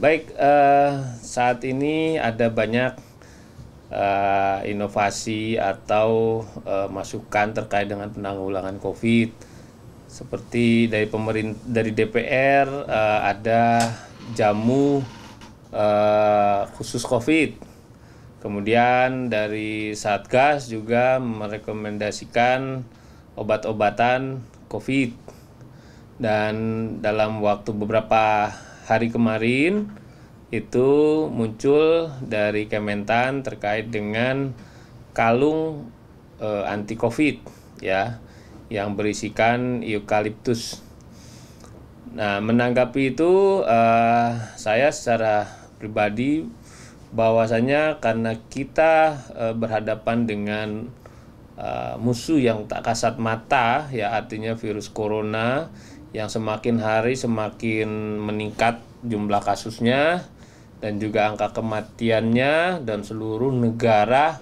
Baik, uh, saat ini ada banyak uh, inovasi atau uh, masukan terkait dengan penanggulangan COVID. Seperti dari pemerintah dari DPR uh, ada jamu uh, khusus COVID. Kemudian dari Satgas juga merekomendasikan obat-obatan COVID. Dan dalam waktu beberapa hari kemarin itu muncul dari Kementan terkait dengan kalung e, anti Covid ya yang berisikan eukaliptus. Nah, menanggapi itu e, saya secara pribadi bahwasanya karena kita e, berhadapan dengan e, musuh yang tak kasat mata ya artinya virus corona yang semakin hari semakin meningkat jumlah kasusnya dan juga angka kematiannya dan seluruh negara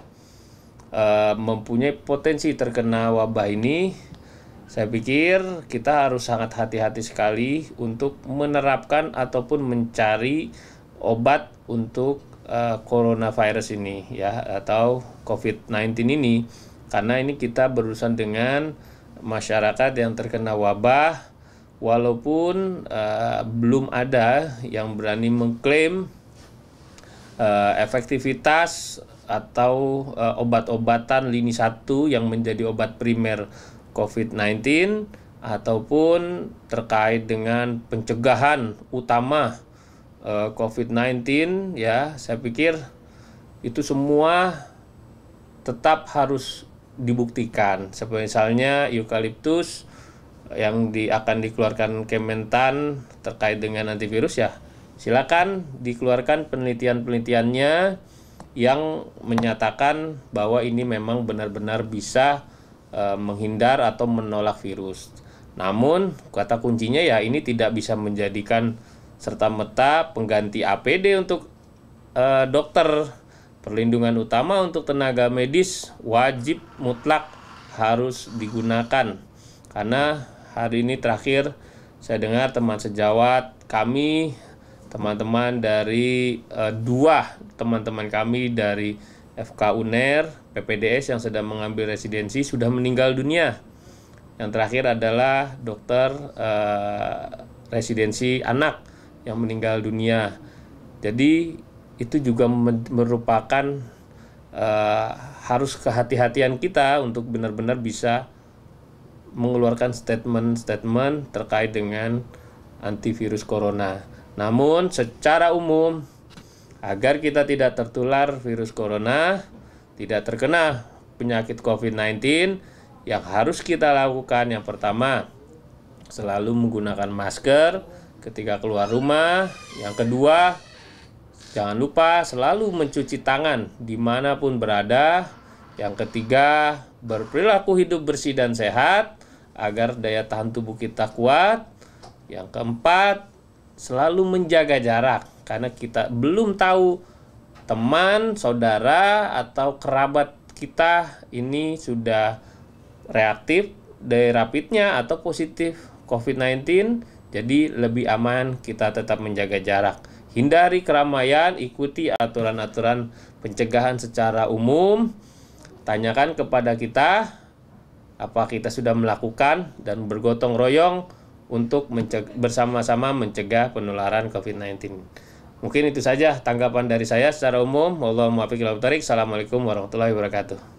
e, mempunyai potensi terkena wabah ini saya pikir kita harus sangat hati-hati sekali untuk menerapkan ataupun mencari obat untuk uh, coronavirus ini ya atau COVID-19 ini karena ini kita berurusan dengan masyarakat yang terkena wabah walaupun uh, belum ada yang berani mengklaim uh, efektivitas atau uh, obat-obatan lini satu yang menjadi obat primer COVID-19 ataupun terkait dengan pencegahan utama uh, COVID-19 ya saya pikir itu semua tetap harus dibuktikan seperti misalnya eukaliptus yang di, akan dikeluarkan Kementan terkait dengan antivirus ya silakan dikeluarkan penelitian-penelitiannya yang menyatakan bahwa ini memang benar-benar bisa e, menghindar atau menolak virus. Namun kata kuncinya ya ini tidak bisa menjadikan serta merta pengganti APD untuk e, dokter perlindungan utama untuk tenaga medis wajib mutlak harus digunakan karena hari ini terakhir saya dengar teman sejawat kami teman-teman dari uh, dua teman-teman kami dari FK UNER, PPDS yang sedang mengambil residensi sudah meninggal dunia. Yang terakhir adalah dokter uh, residensi anak yang meninggal dunia. Jadi itu juga merupakan uh, harus kehati-hatian kita untuk benar-benar bisa mengeluarkan statement-statement terkait dengan antivirus corona. Namun secara umum agar kita tidak tertular virus corona, tidak terkena penyakit COVID-19, yang harus kita lakukan yang pertama selalu menggunakan masker ketika keluar rumah. Yang kedua, jangan lupa selalu mencuci tangan dimanapun berada. Yang ketiga, berperilaku hidup bersih dan sehat agar daya tahan tubuh kita kuat. Yang keempat, selalu menjaga jarak karena kita belum tahu teman, saudara atau kerabat kita ini sudah reaktif dari rapidnya atau positif COVID-19. Jadi lebih aman kita tetap menjaga jarak. Hindari keramaian, ikuti aturan-aturan pencegahan secara umum. Tanyakan kepada kita apa kita sudah melakukan dan bergotong royong untuk bersama-sama mencegah penularan COVID-19. Mungkin itu saja tanggapan dari saya secara umum. Wallahualamualaikum Assalamualaikum warahmatullahi wabarakatuh.